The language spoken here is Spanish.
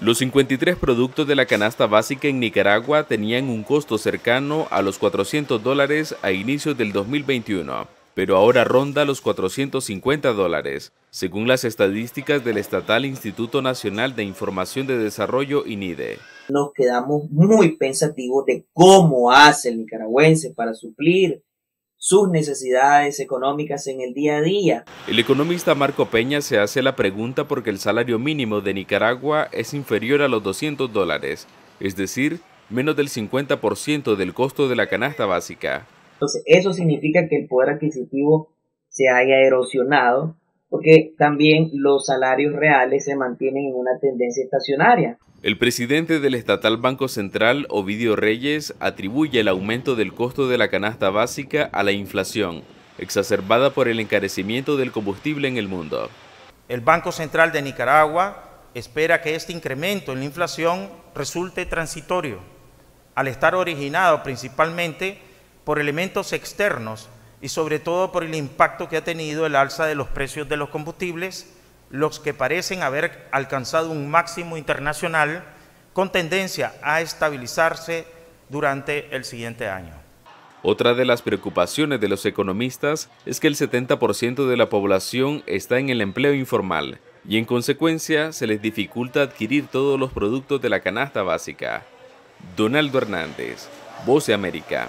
Los 53 productos de la canasta básica en Nicaragua tenían un costo cercano a los 400 dólares a inicios del 2021, pero ahora ronda los 450 dólares, según las estadísticas del Estatal Instituto Nacional de Información de Desarrollo INIDE. Nos quedamos muy pensativos de cómo hace el nicaragüense para suplir sus necesidades económicas en el día a día. El economista Marco Peña se hace la pregunta porque el salario mínimo de Nicaragua es inferior a los 200 dólares, es decir, menos del 50% del costo de la canasta básica. Entonces, eso significa que el poder adquisitivo se haya erosionado porque también los salarios reales se mantienen en una tendencia estacionaria. El presidente del estatal Banco Central, Ovidio Reyes, atribuye el aumento del costo de la canasta básica a la inflación, exacerbada por el encarecimiento del combustible en el mundo. El Banco Central de Nicaragua espera que este incremento en la inflación resulte transitorio, al estar originado principalmente por elementos externos y sobre todo por el impacto que ha tenido el alza de los precios de los combustibles, los que parecen haber alcanzado un máximo internacional con tendencia a estabilizarse durante el siguiente año. Otra de las preocupaciones de los economistas es que el 70% de la población está en el empleo informal y en consecuencia se les dificulta adquirir todos los productos de la canasta básica. Donaldo Hernández, Voce América.